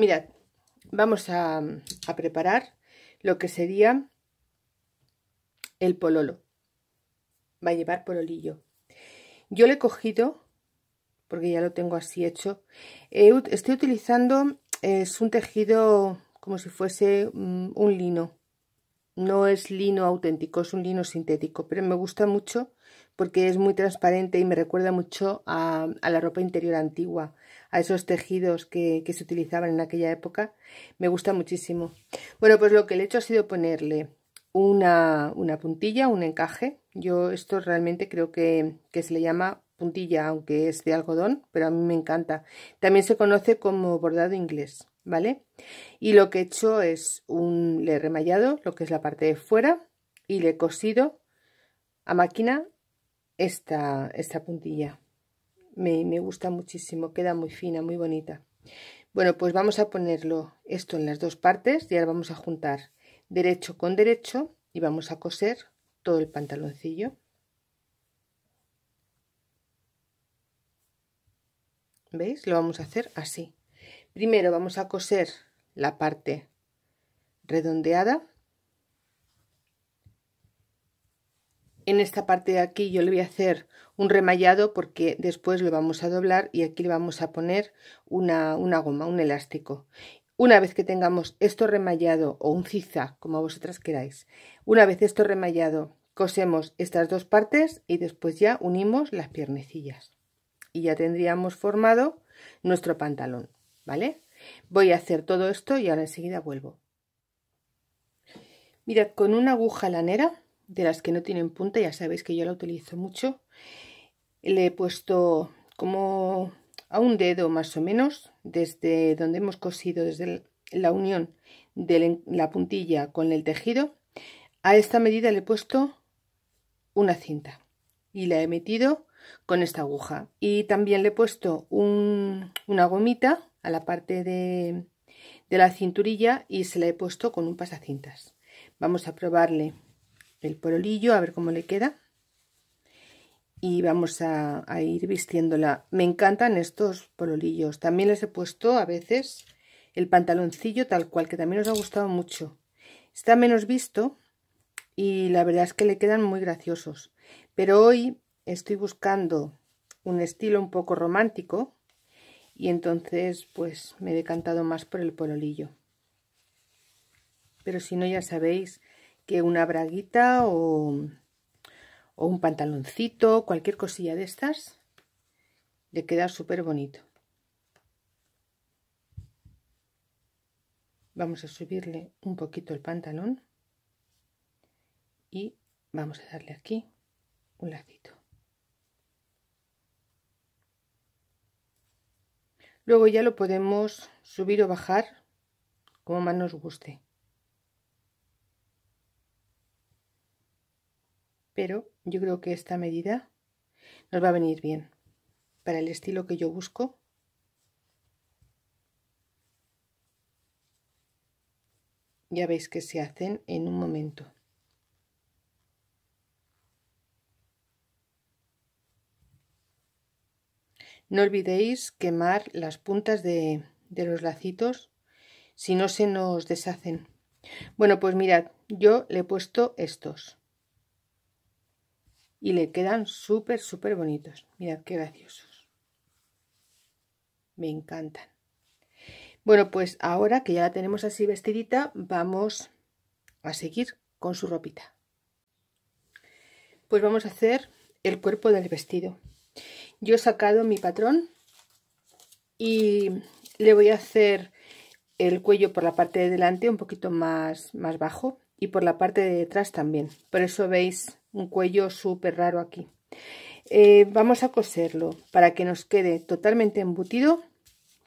Mirad, vamos a, preparar lo que sería el pololo. Va a llevar pololillo. Yo lo he cogido, porque ya lo tengo así hecho. Eh, estoy utilizando, es un tejido como si fuese mm, un, lino. No es lino auténtico, es un lino sintético, pero me gusta mucho porque es muy transparente y me recuerda mucho a la ropa interior antigua a esos tejidos que, se utilizaban en aquella época. Me gusta muchísimo. Bueno, pues lo que le he hecho ha sido ponerle una, puntilla, un encaje. Yo esto realmente creo que, se le llama puntilla, aunque es de algodón, pero a mí me encanta. También se conoce como bordado inglés, ¿vale? Y lo que he hecho es un, le he remallado lo que es la parte de fuera y le he cosido a máquina esta, esta puntilla me, gusta muchísimo, queda muy fina, muy bonita. Bueno, pues vamos a ponerlo esto en las dos partes y ahora vamos a juntar derecho con derecho y vamos a coser todo el pantaloncillo. ¿Veis? Lo vamos a hacer así. Primero vamos a coser la parte redondeada en esta parte de aquí yo le voy a hacer un remallado porque después lo vamos a doblar y aquí le vamos a poner una, goma, un elástico. Una vez que tengamos esto remallado o un zigzag, como vosotras queráis, una vez esto remallado, cosemos estas dos partes y después ya unimos las piernecillas. Y ya tendríamos formado nuestro pantalón, ¿vale? Voy a hacer todo esto y ahora enseguida vuelvo. Mirad, con una aguja lanera de las que no tienen punta, ya sabéis que yo la utilizo mucho. Le he puesto como a un dedo más o menos, desde donde hemos cosido, desde la unión de la puntilla con el tejido, a esta medida le he puesto una cinta y la he metido con esta aguja. Y también le he puesto una gomita a la parte de, de la cinturilla y se la he puesto con un pasacintas. Vamos a probarle el porolillo, a ver cómo le queda. Y vamos a, ir vistiéndola. Me encantan estos pololillos. También les he puesto a veces el pantaloncillo tal cual, que también os ha gustado mucho. Está menos visto y la verdad es que le quedan muy graciosos. Pero hoy estoy buscando un estilo un poco romántico y entonces pues me he decantado más por el pololillo. Pero si no ya sabéis que una braguita o, un pantaloncito, cualquier cosilla de estas, le queda súper bonito. Vamos a subirle un poquito el pantalón y vamos a darle aquí un lacito. Luego ya lo podemos subir o bajar como más nos guste. pero yo creo que esta medida nos va a venir bien para el estilo que yo busco ya veis que se hacen en un momento no olvidéis quemar las puntas de, los lacitos si no se nos deshacen bueno pues mirad yo le he puesto estos y le quedan súper, súper bonitos. Mirad qué graciosos. Me encantan. Bueno, pues ahora que ya la tenemos así vestidita, vamos a seguir con su ropita. Pues vamos a hacer el cuerpo del vestido. Yo he sacado mi patrón y le voy a hacer el cuello por la parte de delante un poquito más, más bajo y por la parte de detrás también. Por eso veis un cuello súper raro aquí. Eh, vamos a coserlo para que nos quede totalmente embutido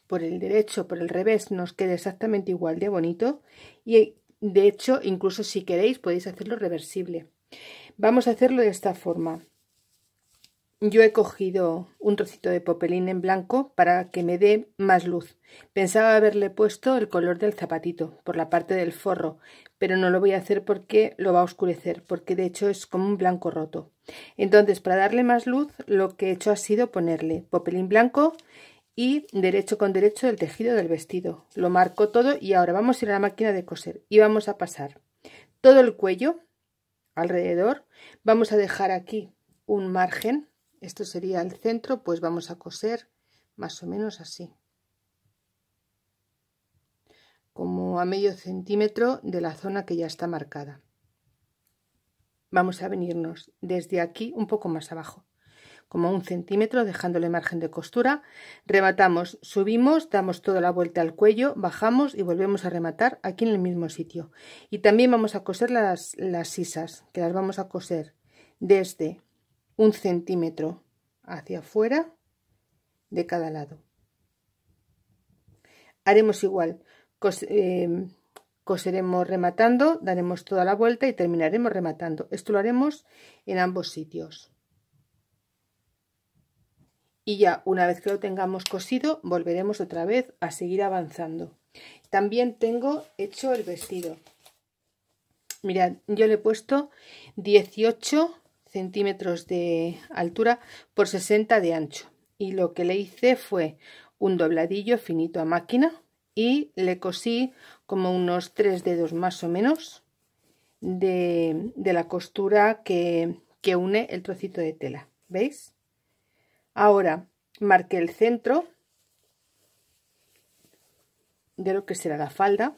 por el derecho, por el revés, nos quede exactamente igual de bonito y de hecho incluso si queréis podéis hacerlo reversible. Vamos a hacerlo de esta forma. Yo he cogido un trocito de popelín en blanco para que me dé más luz. Pensaba haberle puesto el color del zapatito por la parte del forro, pero no lo voy a hacer porque lo va a oscurecer, porque de hecho es como un blanco roto. Entonces, para darle más luz, lo que he hecho ha sido ponerle popelín blanco y derecho con derecho el tejido del vestido. Lo marco todo y ahora vamos a ir a la máquina de coser y vamos a pasar todo el cuello alrededor. Vamos a dejar aquí un margen esto sería el centro pues vamos a coser más o menos así como a medio centímetro de la zona que ya está marcada vamos a venirnos desde aquí un poco más abajo como un centímetro dejándole margen de costura rematamos subimos damos toda la vuelta al cuello bajamos y volvemos a rematar aquí en el mismo sitio y también vamos a coser las, las sisas que las vamos a coser desde un centímetro hacia afuera de cada lado. Haremos igual, eh, coseremos rematando, daremos toda la vuelta y terminaremos rematando. Esto lo haremos en ambos sitios. Y ya una vez que lo tengamos cosido, volveremos otra vez a seguir avanzando. También tengo hecho el vestido. Mirad, yo le he puesto 18 centímetros de altura por 60 de ancho y lo que le hice fue un dobladillo finito a máquina y le cosí como unos tres dedos más o menos de, de la costura que, que une el trocito de tela veis ahora marqué el centro de lo que será la falda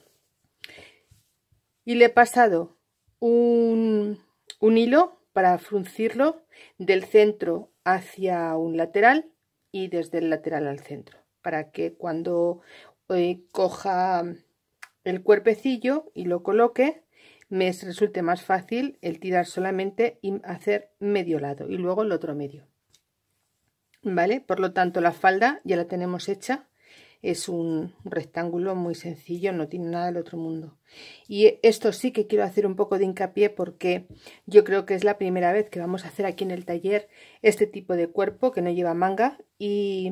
y le he pasado un, un hilo para fruncirlo del centro hacia un lateral y desde el lateral al centro, para que cuando eh, coja el cuerpecillo y lo coloque, me resulte más fácil el tirar solamente y hacer medio lado y luego el otro medio. ¿Vale? Por lo tanto, la falda ya la tenemos hecha es un rectángulo muy sencillo, no tiene nada del otro mundo. Y esto sí que quiero hacer un poco de hincapié porque yo creo que es la primera vez que vamos a hacer aquí en el taller este tipo de cuerpo que no lleva manga y,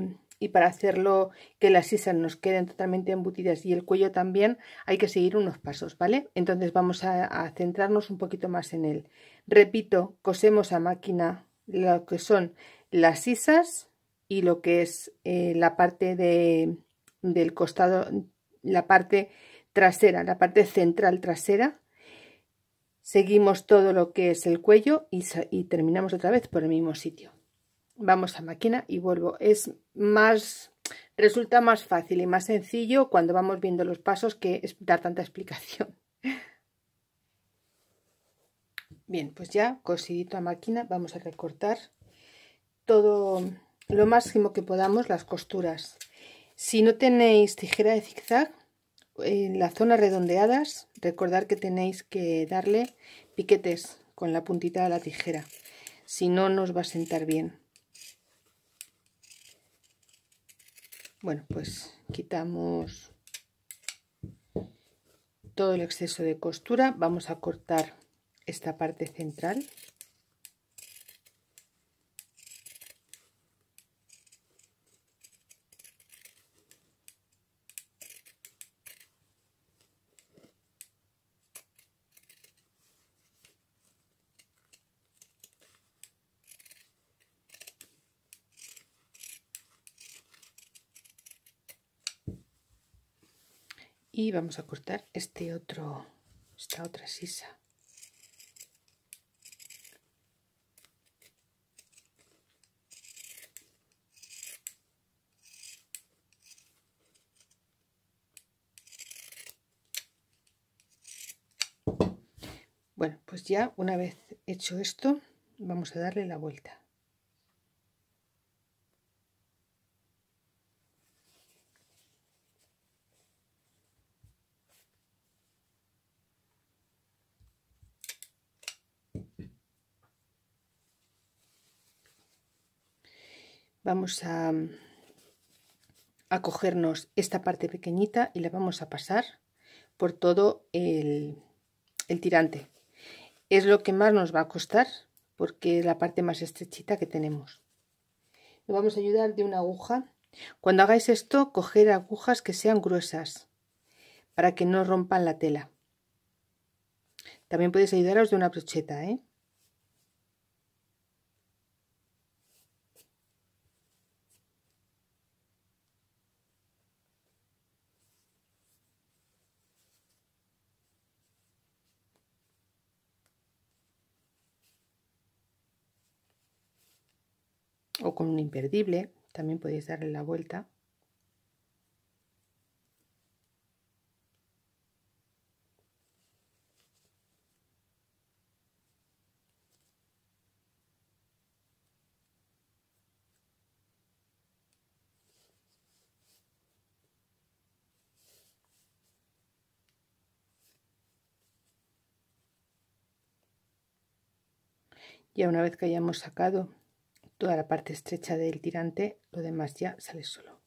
para hacerlo que las sisas nos queden totalmente embutidas y el cuello también hay que seguir unos pasos, ¿vale? Entonces vamos a, centrarnos un poquito más en él. Repito, cosemos a máquina lo que son las sisas y lo que es eh, la parte de, del costado, la parte trasera, la parte central trasera. Seguimos todo lo que es el cuello y, terminamos otra vez por el mismo sitio. Vamos a máquina y vuelvo. Es más, resulta más fácil y más sencillo cuando vamos viendo los pasos que dar tanta explicación. Bien, pues ya cosidito a máquina vamos a recortar todo lo máximo que podamos las costuras. Si no tenéis tijera de zigzag, en las zonas redondeadas, recordad que tenéis que darle piquetes con la puntita de la tijera. Si no, nos va a sentar bien. Bueno, pues quitamos todo el exceso de costura. Vamos a cortar esta parte central y vamos a cortar este otro esta otra sisa bueno pues ya una vez hecho esto vamos a darle la vuelta vamos a, cogernos esta parte pequeñita y la vamos a pasar por todo el, el tirante. Es lo que más nos va a costar porque es la parte más estrechita que tenemos. Nos vamos a ayudar de una aguja. Cuando hagáis esto, coger agujas que sean gruesas para que no rompan la tela. También podéis ayudaros de una brocheta, ¿eh? o con un imperdible, también podéis darle la vuelta. Ya una vez que hayamos sacado toda la parte estrecha del tirante, lo demás ya sale solo.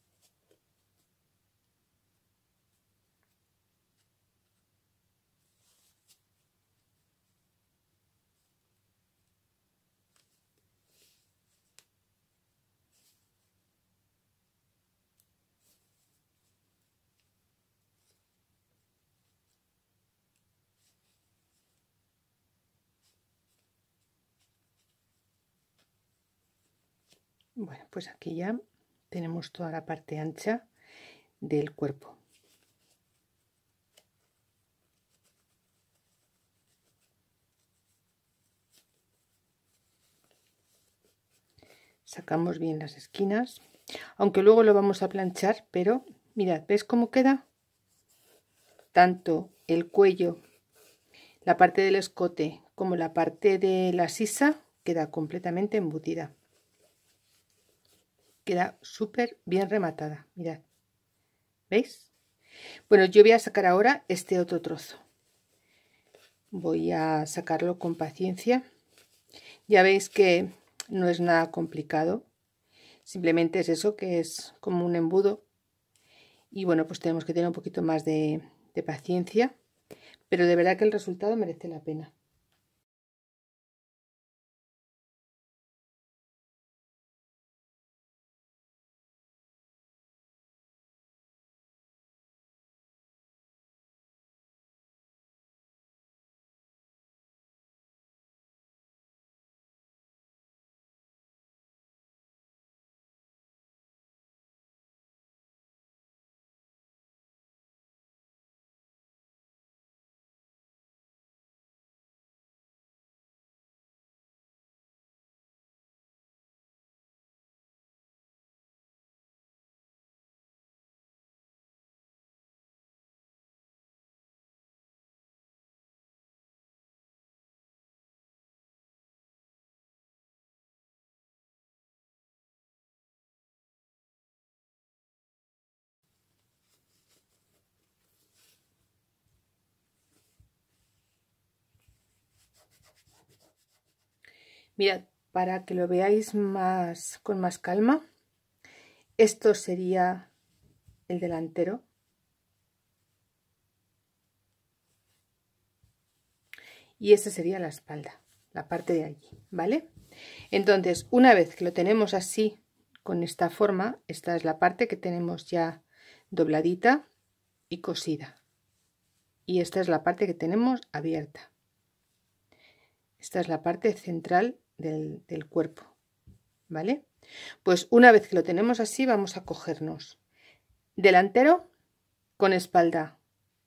Bueno, pues aquí ya tenemos toda la parte ancha del cuerpo. Sacamos bien las esquinas, aunque luego lo vamos a planchar, pero mirad, ¿ves cómo queda? Tanto el cuello, la parte del escote, como la parte de la sisa queda completamente embutida queda súper bien rematada, mirad. ¿Veis? Bueno, yo voy a sacar ahora este otro trozo. Voy a sacarlo con paciencia. Ya veis que no es nada complicado. Simplemente es eso, que es como un embudo. Y bueno, pues tenemos que tener un poquito más de, de paciencia. Pero de verdad que el resultado merece la pena. Mirad, para que lo veáis más con más calma, esto sería el delantero. Y esta sería la espalda, la parte de allí, ¿vale? Entonces, una vez que lo tenemos así, con esta forma, esta es la parte que tenemos ya dobladita y cosida. Y esta es la parte que tenemos abierta. Esta es la parte central del, cuerpo, ¿vale? Pues una vez que lo tenemos así, vamos a cogernos delantero con espalda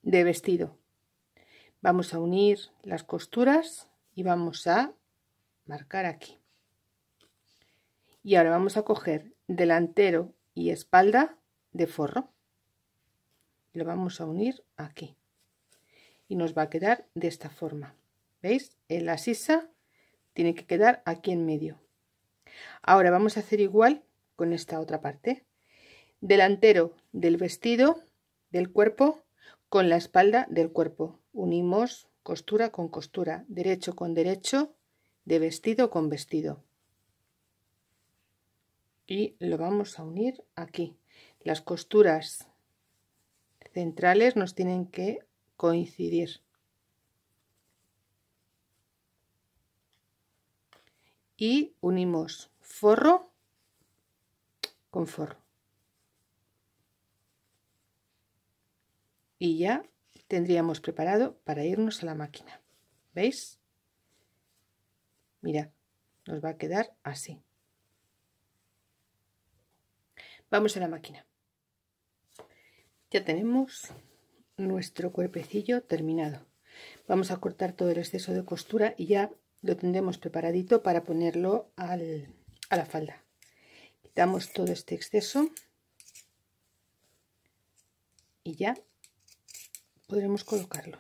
de vestido. Vamos a unir las costuras y vamos a marcar aquí. Y ahora vamos a coger delantero y espalda de forro. Lo vamos a unir aquí. Y nos va a quedar de esta forma. ¿Veis? La sisa tiene que quedar aquí en medio. Ahora vamos a hacer igual con esta otra parte. Delantero del vestido, del cuerpo, con la espalda del cuerpo. Unimos costura con costura, derecho con derecho, de vestido con vestido. Y lo vamos a unir aquí. Las costuras centrales nos tienen que coincidir. y unimos forro con forro. Y ya tendríamos preparado para irnos a la máquina. ¿Veis? mira nos va a quedar así. Vamos a la máquina. Ya tenemos nuestro cuerpecillo terminado. Vamos a cortar todo el exceso de costura y ya lo tendremos preparadito para ponerlo a la falda quitamos todo este exceso y ya podremos colocarlo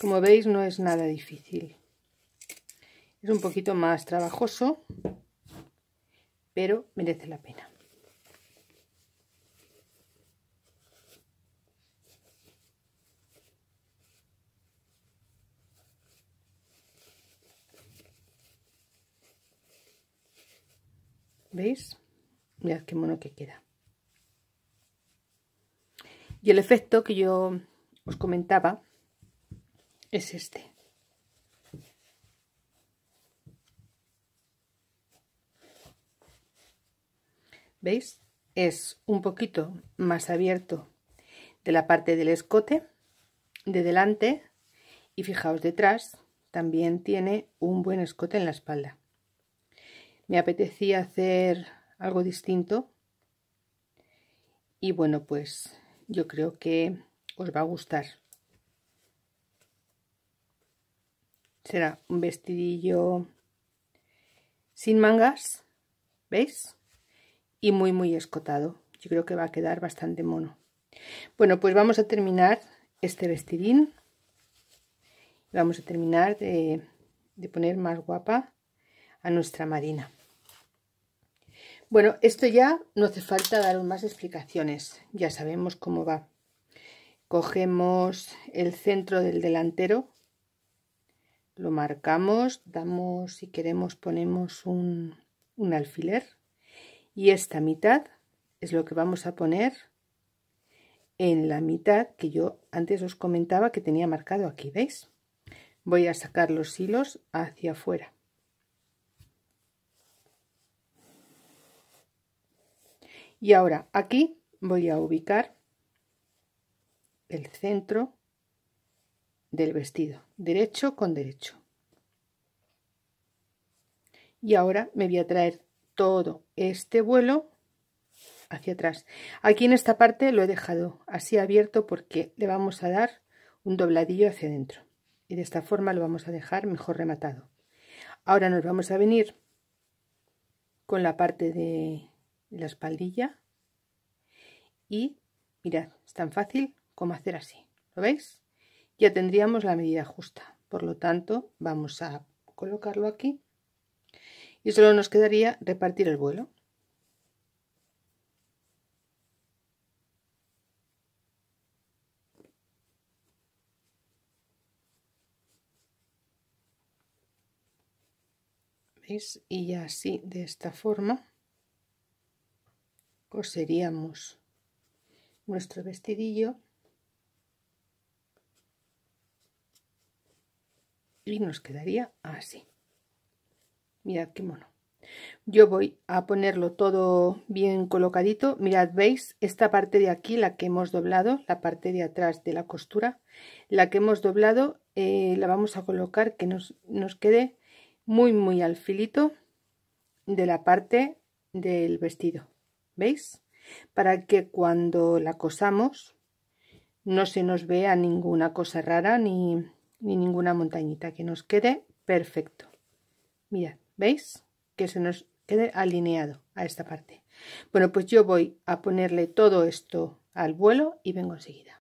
como veis no es nada difícil es un poquito más trabajoso pero merece la pena ¿Veis? Mirad qué mono que queda. Y el efecto que yo os comentaba es este. ¿Veis? Es un poquito más abierto de la parte del escote, de delante, y fijaos detrás, también tiene un buen escote en la espalda me apetecía hacer algo distinto. Y bueno, pues yo creo que os va a gustar. Será un vestidillo sin mangas, ¿veis? Y muy, muy escotado. Yo creo que va a quedar bastante mono. Bueno, pues vamos a terminar este vestidín. Vamos a terminar de, de poner más guapa a nuestra Marina. Bueno, esto ya no hace falta dar más explicaciones, ya sabemos cómo va. Cogemos el centro del delantero, lo marcamos, damos, si queremos, ponemos un, un alfiler y esta mitad es lo que vamos a poner en la mitad que yo antes os comentaba que tenía marcado aquí, ¿veis? Voy a sacar los hilos hacia afuera. Y ahora aquí voy a ubicar el centro del vestido, derecho con derecho. Y ahora me voy a traer todo este vuelo hacia atrás. Aquí en esta parte lo he dejado así abierto porque le vamos a dar un dobladillo hacia adentro. Y de esta forma lo vamos a dejar mejor rematado. Ahora nos vamos a venir con la parte de la espaldilla y mirad, es tan fácil como hacer así, ¿lo veis? Ya tendríamos la medida justa, por lo tanto vamos a colocarlo aquí y solo nos quedaría repartir el vuelo. ¿Veis? Y ya así, de esta forma coseríamos nuestro vestidillo y nos quedaría así mirad qué mono yo voy a ponerlo todo bien colocadito mirad veis esta parte de aquí la que hemos doblado la parte de atrás de la costura la que hemos doblado eh, la vamos a colocar que nos, nos quede muy muy al filito de la parte del vestido ¿Veis? Para que cuando la cosamos no se nos vea ninguna cosa rara ni, ninguna montañita, que nos quede perfecto. Mirad, ¿veis? Que se nos quede alineado a esta parte. Bueno, pues yo voy a ponerle todo esto al vuelo y vengo enseguida.